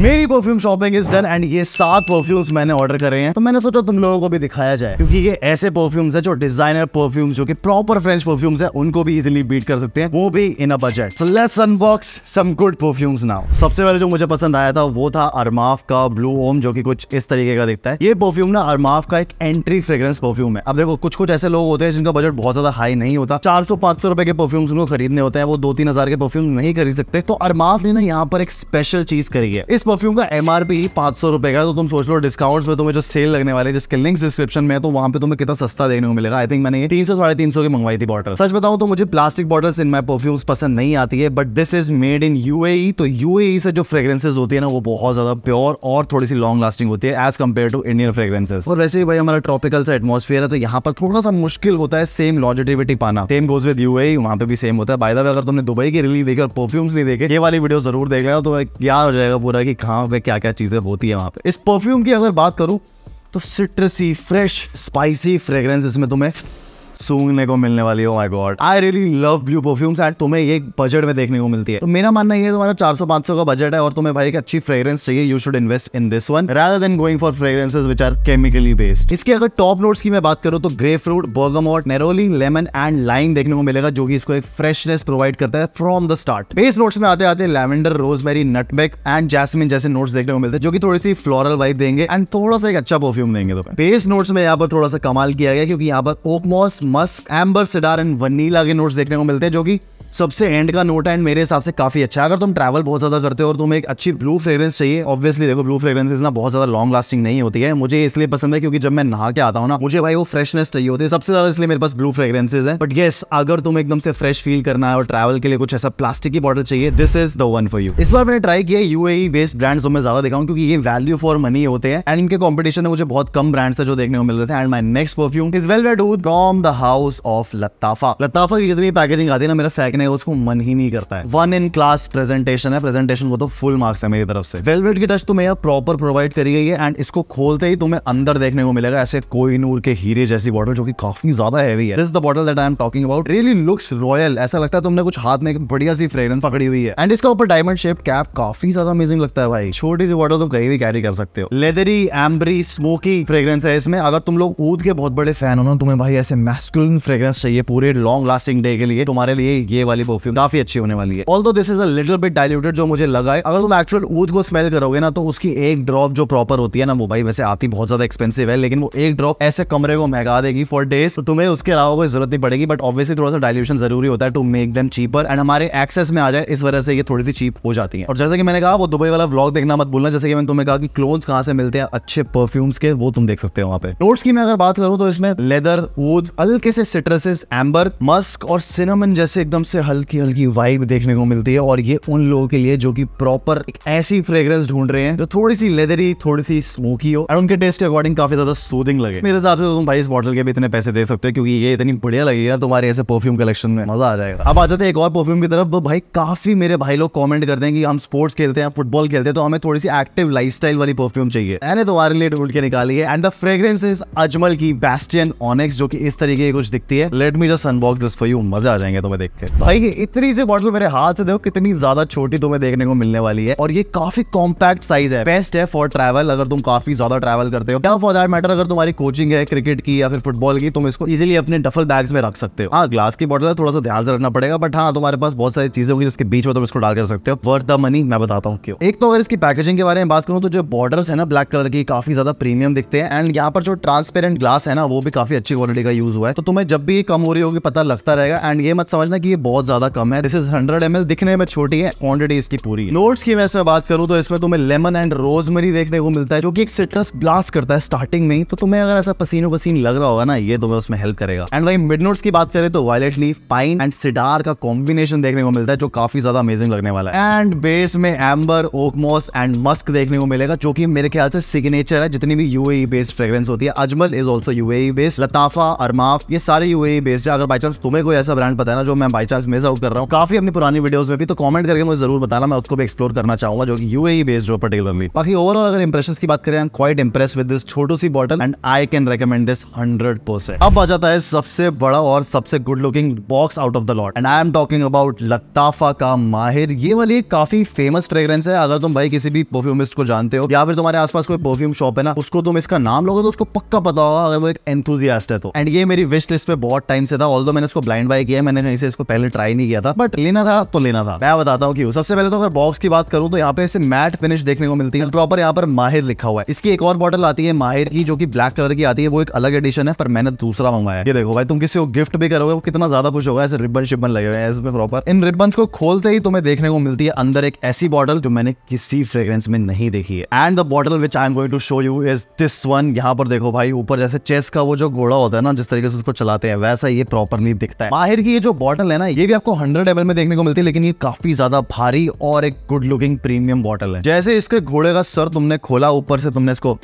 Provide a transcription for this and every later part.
मेरी perfume shopping is done and ये सात परफ्यूम्स मैंने ऑर्डर करे हैं तो मैंने सोचा तुम लोगों को भी दिखाया जाए क्योंकि ये ऐसे परफ्यूम्स हैं जो डिजाइनर परफ्यूम्स जो कि प्रॉपर फ्रेंच परफ्यूम्स हैं उनको भी इजीली बीट कर सकते हैं वो भी in a budget so let's unbox some good perfumes now सबसे पहले जो मुझे पसंद आया था वो था अरमाफ का ब्लू होम जो की कुछ इस तरीके का दिखता है ये परफ्यूम ना अरमाफ का एक एंट्री फ्रेग्रेंस परफ्यूम है अब देखो कुछ कुछ ऐसे लोग होते हैं जिनका बजट बहुत ज्यादा हाई नहीं होता चार सौ पांच सौ रुपए के परफ्यूम्स उनको खरीदने होते हैं वो दो तीन हजार के परफ्यूम नहीं खरीद सकते तो अरमाफ ने ना यहाँ पर एक स्पेशल चीज करी है इस परफ्यूम का एम आर पी पाँच सौ रुपये का तो तुम सोच लो डिस्काउंट्स में तुम्हें जो सेल लगने वाले जिसके लिंक डिस्क्रिप्शन में है तो वहाँ पे तुम्हें कितना सस्ता देने को मिलेगा आई थिंक मैंने तीन सौ साढ़े तीन सौ की मंगवाई थी बॉटल सच बताऊँ तो मुझे plastic bottles in my perfumes पसंद नहीं आती है but this is made in U तो यू e से जो फ्रेग्रेंसेज होती है ना वो बहुत ज़्यादा प्योर और थोड़ी सी लॉन्ग लास्टिंग होती है as compared to Indian fragrances और वैसे ही भाई हमारा ट्रॉपिकल सा एटमोसफियर है तो यहाँ पर थोड़ा सा मुश्किल होता है सेम लॉजिटिविटी पाना सेम गोज विद यू वहाँ पे भी सेम होता है बाय द वे अगर तुमने दुबई की रिली देखी और परफ्यूम्स नहीं देखे ये वाली वीडियो जरूर देख रहे हो तो याद हो जाएगा पूरा कि कहाँ पे क्या क्या चीज़ें होती है वहाँ पे इस परफ्यूम की अगर बात करूँ तो सिट्रसी फ्रेश स्पाइसी फ्रेगरेंस इसमें तुम्हें तो सूंघने को मिलने वाली हो my God I really love blue perfumes and तुम्हें ये बजट में देखने को मिलती है तो मेरा मानना ये तुम्हारा चार सौ पांच सौ का बजट है और तुम्हें भाई एक अच्छी फ्रेग्रेंस चाहिए you should invest in this one rather than going for fragrances which are chemically based इसके अगर टॉप नोट्स की मैं बात करूँ तो grapefruit bergamot neroli lemon and lime देखने को मिलेगा जो कि इसको एक फ्रेशनेस प्रोवाइड करता है from the start base notes में आते आते lavender rosemary nutmeg and jasmine जैसे नोट्स देखने को मिलते हैं जो कि थोड़ी सी फ्लोरल वाइब देंगे एंड थोड़ा सा एक अच्छा परफ्यूम देंगे तो बेस नोट्स में यहाँ पर थोड़ा सा कमाल किया गया क्योंकि यहाँ पर oakmoss musk amber cedar and vanilla के नोट्स देखने को मिलते हैं जो कि सबसे एंड का नोट एंड मेरे हिसाब से काफ़ी अच्छा है अगर तुम ट्रैवल बहुत ज़्यादा करते हो और तुम्हें एक अच्छी ब्लू फ्रेग्रेंस चाहिए ऑब्वियसली देखो ब्लू फ्रेग्रेंस ना बहुत ज़्यादा लॉन्ग लास्टिंग नहीं होती है मुझे इसलिए पसंद है क्योंकि जब मैं नहा के आता हूँ ना मुझे भाई वो फ्रेशनेस चाहिए होती है सबसे ज़्यादा इसलिए मेरे पास ब्लू फ्रेग्रेंसेज है बट येस अगर तुम एकदम से फ्रेश फील करना है और ट्रैवल के लिए कुछ ऐसा प्लास्टिक की बॉटल चाहिए this is the one for you इस बार मैंने ट्राई किया यू बेस्ड ब्रांड्स में ज़्यादा दिखाऊँ क्योंकि ये वैल्यू फॉर मनी होते हैं एंड इनके कॉम्पिटिशन में मुझे बहुत कम ब्रांड्स है जो देखने को मिल रहे थे and my next perfume is well from the house of Lattafa Lattafa की जितनी पैकेजिंग आती है ना मेरा फैक देखने लेकिन उसको मन ही नहीं करता है वन इन क्लास प्रेजेंटेशन है प्रेजेंटेशन को तो फुल मार्क्स है मेरी तरफ से वेलवेट की टच तुम्हें प्रॉपर प्रोवाइड करी गई है एंड इसको खोलते ही तुम्हें अंदर देखने को मिलेगा ऐसे कोई नूर के हीरे जैसी बॉटल जो कि काफी ज्यादा हैवी है this the bottle that I am talking about really looks royal ऐसा लगता है तुमने कुछ हाथ में एक बढ़िया सी फ्रेग्रेंस पकड़ी हुई है एंड इसका ऊपर डायमंड शेप कैप काफी ज्यादा अमेजिंग लगता है भाई छोटी सी बॉटल तुम कहीं भी कैरी कर सकते हो लेदरी एम्बरी स्मोकी फ्रेग्रेंस है इसमें अगर तुम लोग ऊद के बहुत बड़े फैन हो ना तुम्हें भाई ऐसे मैस्कुलिन फ्रेग्रेंस चाहिए पूरे लॉन्ग लास्टिंग डे के लिए तुम्हारे लिए ये वाली परफ्यूम काफी अच्छी होने वाली है all this is a little bit diluted जो मुझे लगा है अगर तुम एक्चुअल ऊद को स्मेल करोगे ना तो उसकी एक ड्रॉप जो प्रॉपर होती है ना वो भाई वैसे आती बहुत ज्यादा एक्सपेंसिव है लेकिन वो एक ड्रॉप ऐसे कमरे को महंगा देगी फॉर डेज तो तुम्हें उसके अलावा कोई जरूरत नहीं पड़ेगी बट ऑब्वियसली थोड़ा सा डायल्यूशन जरूरी होता है to make them cheaper and हमारे एक्सेस में आ जाए इस वजह से ये थोड़ी सी चीप हो जाती है और जैसे कि मैंने कहा वो दुबई वाला ब्लॉग देखना मत भूलना जैसे कि मैंने तुम्हें कहा कि क्लोथ कहाँ से मिलते हैं अच्छे परफ्यूम्स के वो तुम देख सकते हो वहाँ पे नोट्स की मैं अगर बात करूँ तो इसमें लेदर ऊद हल्के से सिट्रसेस एम्बर मस्क और सिनेमन जैसे एकदम से से हल्की हल्की वाइब देखने को मिलती है और ये उन लोगों के लिए जो कि प्रॉपर एक ऐसी फ्रेग्रेंस ढूंढ रहे हैं जो थोड़ी सी लेदरी थोड़ी सी स्मोकी हो और उनके टेस्ट के अकॉर्डिंग काफी ज्यादा सूदिंग लगे मेरे हिसाब से तो तुम भाई इस बॉटल के भी इतने पैसे दे सकते हो क्योंकि ये इतनी बढ़िया लगी ना तुम्हारे ऐसे परफ्यूम कलेक्शन में मजा आ जाएगा अब आ जाते हैं एक और परफ्यूम की तरफ भाई काफी मेरे भाई लोग कॉमेंट करते हैं कि हम स्पोर्ट्स खेलते हैं फुटबॉल खेलते हैं तो हमें थोड़ी सी एक्टिव लाइफ वाली परफ्यूम चाहिए मैंने तुम्हारे लिए ढूंढ के निकाली है and the fragrance is Ajmal की बेस्टियन ऑनेक्स जो कि इस तरीके की कुछ दिखती है let me just unbox this for you मजा आ जाएंगे तुम्हें देख के भाई इतनी सी बॉटल मेरे हाथ से देखो कितनी ज्यादा छोटी तुम्हें देखने को मिलने वाली है और ये काफी कॉम्पैक्ट साइज है बेस्ट है फॉर ट्रैवल अगर तुम काफी ज्यादा ट्रैवल करते हो या फॉर दैट मैटर अगर तुम्हारी कोचिंग है क्रिकेट की या फिर फुटबॉल की तुम इसको इजिली अपने डफल बैग्स में रख सकते हो हाँ ग्लास की बॉटल है थोड़ा सा ध्यान से रखना पड़ेगा बट हाँ तुम्हारे पास बहुत सारी चीजें होंगी जिसके बीच में तुम इसको डाल कर सकते हो वर्थ द मनी मैं बताता हूँ क्यों एक तो अगर इसकी पैकेजिंग के बारे में बात करूँ तो जो बॉर्डर है ना ब्लैक कलर की काफी ज्यादा प्रीमियम दिखते हैं एंड यहाँ पर जो ट्रांसपेरेंट ग्लास है ना वो भी काफी अच्छी क्वालिटी का यूज हुआ है तो तुम्हें जब भी कम हो रही होगी पता लगता रहेगा एंड ये मत समझना की बहुत बहुत ज्यादा कम है दिस इज हंड्रेड एम दिखने में छोटी है क्वांटिटी इसकी पूरी है नोट्स की वैसे बात करूँ तो इसमें तुम्हें लेमन एंड रोज देखने को मिलता है जो की एक सिट्रस ब्लास्ट करता है स्टार्टिंग में तो तुम्हें अगर ऐसा पसीनो पसीन लग रहा होगा ना ये तुम्हें उसमें हेल्प करेगा एंड वही मिड नोट्स की बात करें तो violet leaf pine and cedar का कॉम्बिनेशन देखने को मिलता है जो काफी ज्यादा अमेजिंग लगने वाला है एंड बेस में एम्बर ओकमोस एंड मस्क देखने को मिलेगा जो कि मेरे ख्याल से सिग्नेचर है जितनी भी यूएई बेस्ड फ्रेग्रेंस होती है Ajmal is also UAE based Lattafa Armaf ये सारे यूएई बेस्ड है अगर बाई चांस तुम्हें कोई ऐसा ब्रांड पता है ना जो मैं बाई चांस मिस आउट कर रहा हूँ काफी अपनी पुरानी वीडियोस में भी तो कमेंट करके मुझे जरूर बताना मैं उसको भी एक्सप्लोर करना चाहूंगा जो कि यूएई बेस्ड हो पर्टिकुलरली बाकी ओवरऑल अगर इंप्रेशन की बात करें क्वाइट इंप्रेस विद दिस छोटू सी bottle and I can recommend this hundred अब आ जाता है सबसे बड़ा और सबसे good looking box out of the lot and I am talking about Lattafa का माहिर ये वाली काफी फेमस फ्रेग्रेंस है अगर तुम भाई किसी भी परफ्यूमिस्ट को जानते हो या फिर तुम्हारे आसपास कोई परफ्यूम शॉप है ना उसको तुम इसका नाम लोगे तो उसको पक्का पता होगा अगर वो एक एंथुजियास्ट है तो एंड ये मेरी विश लिस्ट पे बहुत टाइम से था ऑल मैंने इसको ब्लाइंड बाय किया मैंने कहीं से इसको पहले ट्राई नहीं किया था बट लेना था तो लेना था मैं बताता हूँ क्यों सबसे पहले तो अगर बॉक्स की बात करूँ तो यहाँ पे इसे मैट फिनिश देखने को मिलती है प्रॉपर यहाँ पर माहिर लिखा हुआ है इसकी एक और बॉटल आती है माहिर की जो की ब्लैक कलर की आती है वो एक अलग एडिशन है पर मैंने दूसरा मंगाया ये देखो भाई तुम किसी को गिफ्ट भी करोगे वो कितना ज्यादा कुछ होगा ऐसे रिबन शिबन लगे हुए हैं प्रॉपर इन रिबन को खोलते ही तुम्हें देखने को मिलती है अंदर एक ऐसी बॉटल जो मैंने किसी फ्रेग्रेंस में नहीं देखी है and the bottle which I am going to show you is this one यहाँ पर देखो भाई ऊपर जैसे चेस का वो जो घोड़ा होता है ना जिस तरीके से उसको चलाते हैं वैसा ये प्रॉपरली दिखता है माहिर की ये जो बॉटल है ना ये भी आपको हंड्रेड एवल में देखने को मिलती है लेकिन ये काफी ज्यादा भारी और एक गुड लुकिंग प्रीमियम बॉटल है जैसे इसके घोड़े का सर तुमने खोला ऊपर से तुमने इसको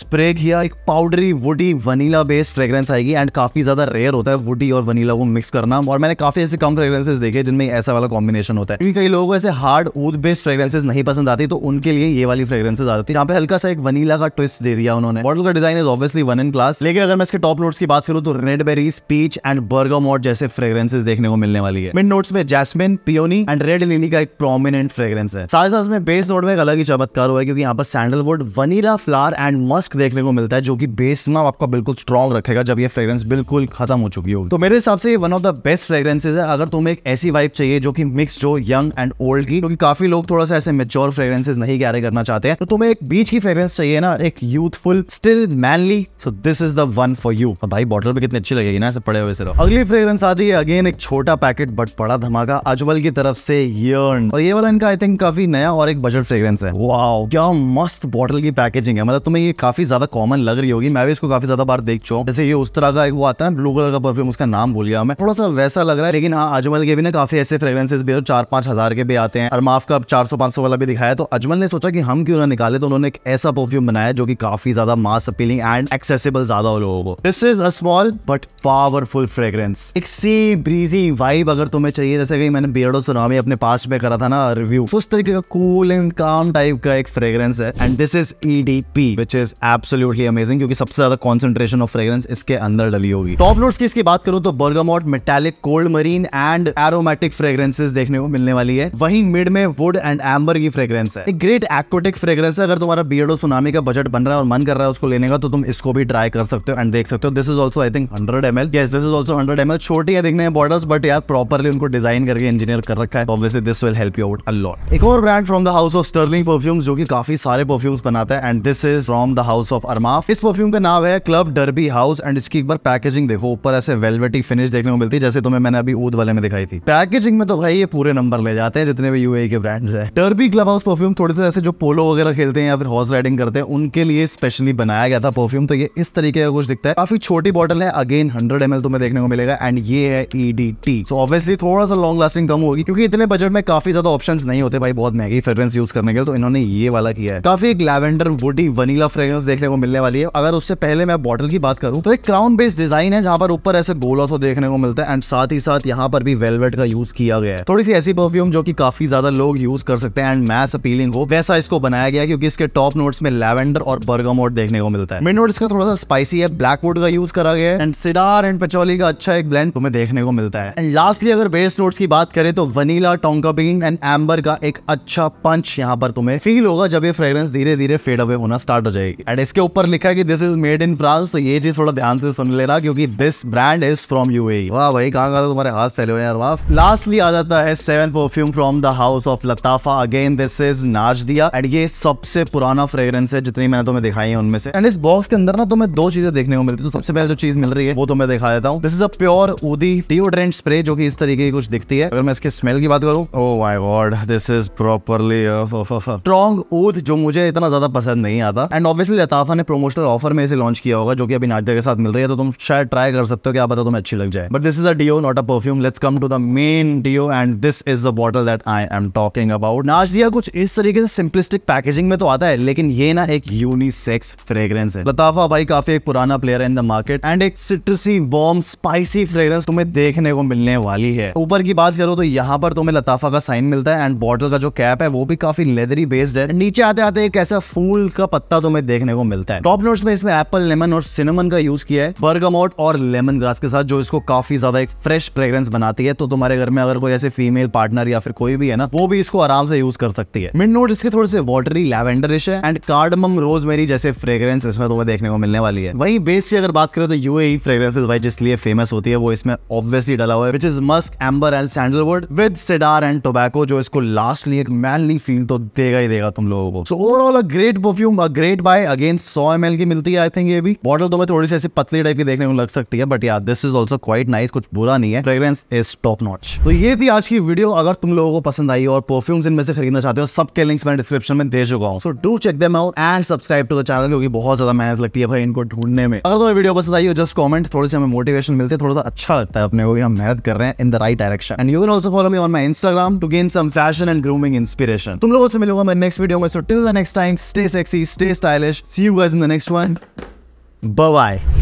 स्प्रे किया एक powdery woody vanilla based fragrance आएगी एंड काफ़ी ज़्यादा रेयर होता है वुडी और वनीला को मिक्स करना और मैंने काफ़ी ऐसे कम फ्रेग्रेंसेस देखे जिनमें ऐसा वाला कॉम्बिनेशन होता है क्योंकि कई लोगों को ऐसे हार्ड ऊद बेस्ड फ्रेग्रेंसेज नहीं पसंद आती तो उनके लिए ये वाली फ्रेग्रेंसेज आ जाती है यहाँ पे हल्का सा एक वनीला का ट्विस्ट दे दिया उन्होंने बॉटल का design is obviously one in class लेकिन अगर मैं इसके टॉप नोट्स की बात करूँ तो रेड बेरीज पीच एंड मॉट जैसे फ्रेग्रेंसेज देखने को मिलने वाली है मिड नोट्स में jasmine peony and red lily का एक प्रोमिनेंट फ्रेग्रेंस है साथ साथ में बेस नोट में एक अलग ही चमत्कार हुआ है क्योंकि यहाँ पर sandalwood vanilla flower and must mask देखने को मिलता है जो कि बेस ना आपका बिल्कुल स्ट्रॉन्ग रखेगा जब ये फ्रेग्रेंस बिल्कुल खत्म हो चुकी होगी तो मेरे हिसाब से one of the best fragrances है अगर तुम्हें एक ऐसी वाइफ चाहिए जो कि मिक्स जो यंग एंड ओल्ड की क्योंकि काफी लोग थोड़ा सा ऐसे मेच्योर फ्रेग्रेंसेज नहीं कैरी करना चाहते हैं तो तुम्हें एक बीच की फ्रेग्रेंस चाहिए ना एक youthful still manly so this is the one for you भाई बॉटल भी कितनी अच्छी लगेगी ना ऐसे पड़े हुए सिर्फ अगली फ्रेग्रेंस आती है अगेन एक छोटा पैकेट बट बड़ा धमाका अजवल की तरफ से यर्न और ये वाला इनका आई थिंक काफी नया और एक बजट फ्रेग्रेंस है वाओ क्या मस्त बॉटल की पैकेजिंग है मतलब तुम्हें ये काफी काफी ज्यादा कॉमन लग रही होगी मैं भी इसको काफी ज्यादा बार देख चुका जैसे ये उस तरह का एक वो आता है ब्लू कलर का परफ्यूम उसका नाम भूल गया मैं थोड़ा सा वैसा लग रहा है लेकिन हाँ अजमल के भी ना काफी ऐसे फ्रेग्रेंसेस भी चार पांच हजार के भी आते हैं और माफ का चार सौ पांच सौ वाला भी दिखाया तो अजमल ने सोचा कि हम क्यों ना निकाले तो उन्होंने एक ऐसा परफ्यूम बनाया जो कि काफी ज्यादा मास अपीलिंग एंड एक्सेसिबल ज्यादा हो लोगों को this is a small but powerful fragrance एक सी ब्रीजी वाइब अगर तुम्हें चाहिए जैसे कि मैंने बियडो सुनामी अपने पास में करा था ना रिव्यू तो उस तरीके का कूल एंड काम टाइप का एक फ्रेग्रेंस है and this is EDP D P which is absolutely amazing क्योंकि सबसे ज्यादा कॉन्सेंट्रेशन ऑफ फ्रेग्रेंस इसके अंदर डली होगी टॉप नोट्स की इसकी बात करूं तो bergamot metallic cold marine and aromatic fragrances देखने को मिलने वाली है वहीं मिड में वुड एंड एम्बर की फ्रेग्रेंस है एक ग्रेट एक्वेटिक फ्रेग्रेंस है अगर तुम्हारा बियडो सुनामी का बजट बन रहा है और मन कर रहा है उसको लेने का तो तुम इसको भी ट्राई कर सकते हो एंड देख सकते हो this is also I think hundred M L this is also hundred M L छोटी है देखने बॉर्डर्स बट यार प्रॉपरली उनको डिजाइन करके इंजीनियर कर रखा है obviously this will help you out a lot एक और brand from the house of Sterling perfumes जो कि काफी सारे परफ्यूम्स बनाता है and this is from the house of Armaf इस परफ्यूम का नाम है क्लब डरबी हाउस एंड इसकी एक बार पैकेजिंग देखो ऊपर ऐसे वेलवेटी फिनिश देखने को मिलती है जैसे तुम्हें मैंने अभी ऊद वाले में दिखाई थी पैकेजिंग में तो भाई ये पूरे नंबर ले जाते हैं जितने भी यूए e के ब्रांड्स है डरबी क्लब हाउस परफ्यूम थोड़े से ऐसे जो पोलो वगैरह खेलते हैं या फिर हॉर्स राइडिंग करते हैं उनके लिए स्पेशली बनाया गया था परफ्यूम तो ये इस तरीके का कुछ दिखता है काफी छोटी बॉटल है अगेन हंड्रेड एम तुम्हें देखने को मिलेगा एंड ये है टी सो ऑब्वियसली थोड़ा सा लॉन्ग लास्टिंग कम होगी क्योंकि इतने बजट में काफी ज्यादा ऑप्शन नहीं होते भाई बहुत महंगी फ्रेग्रेंस यूज करने के लिए तो इन्होंने ये वाला किया है काफी एक lavender woody vanilla fragrance patterns देखने को मिलने वाली है अगर उससे पहले मैं बॉटल की बात करूँ तो एक क्राउन बेस्ड डिजाइन है जहाँ पर ऊपर ऐसे गोला सो देखने को मिलता है एंड साथ ही साथ यहाँ पर भी वेलवेट का यूज किया गया है थोड़ी सी ऐसी परफ्यूम जो की काफी ज्यादा लोग यूज कर सकते हैं एंड मैस अपीलिंग हो वैसा इसको बनाया गया क्योंकि इसके टॉप नोट्स में लेवेंडर और बर्गम देखने को मिलता है मिड नोट इसका थोड़ा सा स्पाइसी है ब्लैक वुड का यूज करा गया है एंड सिडार एंड पचौली का अच्छा एक ब्लेंड तुम्हें देखने को मिलता है एंड लास्टली अगर बेस नोट्स की बात करें तो vanilla tonka bean and amber का एक अच्छा पंच यहाँ पर तुम्हें फील होगा जब ये फ्रेग्रेंस धीरे धीरे फेड अवे होना स्टार्ट हो जाएगी एंड इसके ऊपर लिखा है कि this is made in France तो ये चीज थोड़ा ध्यान से सुन लेना क्योंकि this brand is from U वाह भाई कहाँ कहाँ तुम्हारे हाथ फैले हुए यार वाह लास्टली आ जाता है seven perfume from the house of Lattafa again this is नाच दिया एंड ये सबसे पुराना फ्रेगरेंस है जितनी मैंने तुम्हें दिखाई है उनमें से एंड इस बॉक्स के अंदर ना तुम्हें दो चीजें देखने को मिलती है तो सबसे पहले जो चीज मिल रही है वो तुम्हें दिखा देता हूँ दिस इज अ प्योर उदी डिओड्रेंट स्प्रे जो कि इस तरीके की कुछ दिखती है अगर मैं इसके स्मेल की बात करूँ oh my word this is properly strong ऊद जो मुझे इतना ज्यादा पसंद नहीं आता एंड ऑब्वियसली लताफा ने प्रमोशनल ऑफर में इसे लॉन्च किया होगा जो कि अभी नाटक के साथ मिल रही है तो तुम शायद ट्राई कर सकते हो क्या पता तुम्हें अच्छी लग जाए but this is a deo not a perfume let's come to the main deo and this is the bottle that I am talking about नाच दिया कुछ इस तरीके से सिंपलिस्टिक पैकेजिंग में तो आता है लेकिन ये ना एक यूनिसेक्स फ्रेग्रेंस है लताफा भाई काफी एक पुराना प्लेयर है इन द मार्केट एंड एक सिट्रसी बॉम स्पाइसी फ्रेग्रेंस तुम्हें देखने को मिलने वाली है ऊपर की बात करो तो यहाँ पर तुम्हें लताफा का साइन मिलता है एंड बॉटल का जो कैप है वो भी काफी लेदरी बेस्ड है नीचे आते आते एक ऐसा फूल का पत्ता तुम्हें देखने देखने को मिलता है टॉप नोट्स में इसमें एप्पल लेमन और सिनेमन का यूज किया है बर्गमोट और लेमन ग्रास के साथ जो इसको काफी ज्यादा एक फ्रेश फ्रेग्रेंस बनाती है तो तुम्हारे घर में अगर कोई ऐसे फीमेल पार्टनर या फिर कोई भी है ना वो भी इसको आराम से यूज कर सकती है मिड नोट इसके थोड़े से वॉटरी लेवेंडर है एंड कार्डमम रोजमेरी जैसे फ्रेग्रेंस इसमें तुम्हें देखने को मिलने वाली है वही बेस की अगर बात करें तो यू फ्रेग्रेंसेस भाई जिसलिए फेमस होती है वो इसमें ऑब्वियसली डला हुआ है which is musk amber and sandalwood with cedar and tobacco जो इसको लास्टली एक मैनली फील तो देगा ही देगा तुम लोगों को so overall a great perfume a great buy a again सौ एम की मिलती है आई थिंक ये भी बॉटल तो मैं थोड़ी सी ऐसी पतली टाइप की देखने को लग सकती है but yeah this is also quite nice कुछ बुरा नहीं है फ्रेग्रेंस इज टॉप नॉच तो ये थी आज की वीडियो अगर तुम लोगों को पसंद आई और परफ्यूम्स इनमें से खरीदना चाहते हो सबके लिंक्स मैं डिस्क्रिप्शन में दे चुका हूँ so do check them out and subscribe to the channel क्योंकि बहुत ज्यादा मेहनत लगती है भाई इनको ढूंढने में अगर तुम्हें वीडियो पसंद आई हो जस्ट कॉमेंट थोड़ी सी हमें मोटिवेशन मिलती है थोड़ा सा अच्छा लगता है अपने को हम मेहनत कर रहे हैं in the right direction and you can also follow me on my Instagram to gain some fashion and grooming inspiration तुम लोगों से मिलूंगा मैं नेक्स्ट वीडियो में so till the next time stay sexy stay stylish See you guys in the next one. Bye bye.